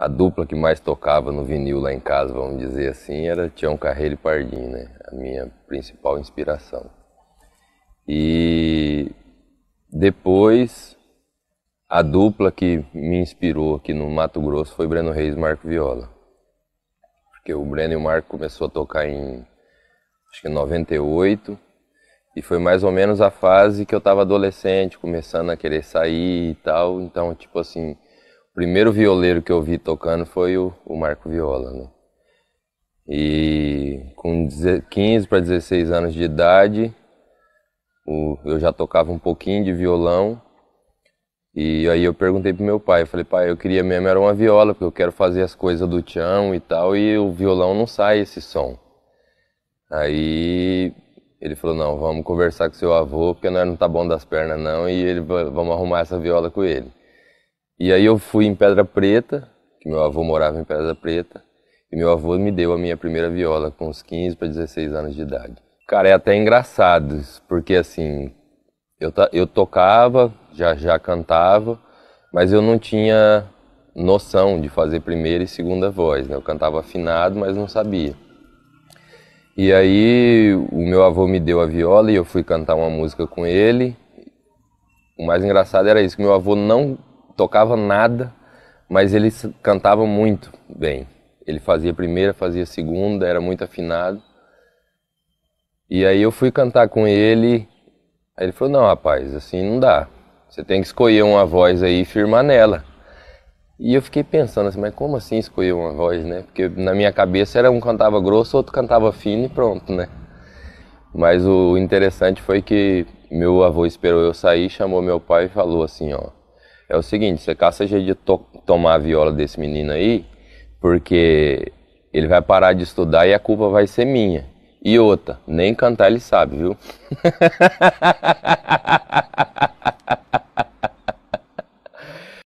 A dupla que mais tocava no vinil lá em casa, vamos dizer assim, era Tião Carreiro e Pardim, né? A minha principal inspiração. E depois a dupla que me inspirou aqui no Mato Grosso foi Breno Reis e Marco Viola. Porque o Breno e o Marco começou a tocar em acho que 98 e foi mais ou menos a fase que eu estava adolescente, começando a querer sair e tal, então tipo assim, primeiro violeiro que eu vi tocando foi o, o Marco Viola, né? E com 15 para 16 anos de idade, o, eu já tocava um pouquinho de violão. E aí eu perguntei pro meu pai, eu falei, pai, eu queria mesmo era uma viola, porque eu quero fazer as coisas do tchão e tal, e o violão não sai esse som. Aí ele falou, não, vamos conversar com seu avô, porque nós não tá bom das pernas não, e ele, vamos arrumar essa viola com ele. E aí eu fui em Pedra Preta, que meu avô morava em Pedra Preta, e meu avô me deu a minha primeira viola com uns 15 para 16 anos de idade. Cara, é até engraçado, porque assim, eu, eu tocava, já, já cantava, mas eu não tinha noção de fazer primeira e segunda voz, né? Eu cantava afinado, mas não sabia. E aí o meu avô me deu a viola e eu fui cantar uma música com ele. O mais engraçado era isso, que meu avô não tocava nada, mas ele cantava muito bem. Ele fazia primeira, fazia segunda, era muito afinado. E aí eu fui cantar com ele. Aí ele falou: Não, rapaz, assim não dá. Você tem que escolher uma voz aí e firmar nela. E eu fiquei pensando assim: Mas como assim escolher uma voz, né? Porque na minha cabeça era um cantava grosso, outro cantava fino e pronto, né? Mas o interessante foi que meu avô esperou eu sair, chamou meu pai e falou assim: Ó é o seguinte, você caça jeito de to tomar a viola desse menino aí, porque ele vai parar de estudar e a culpa vai ser minha. E outra, nem cantar ele sabe, viu?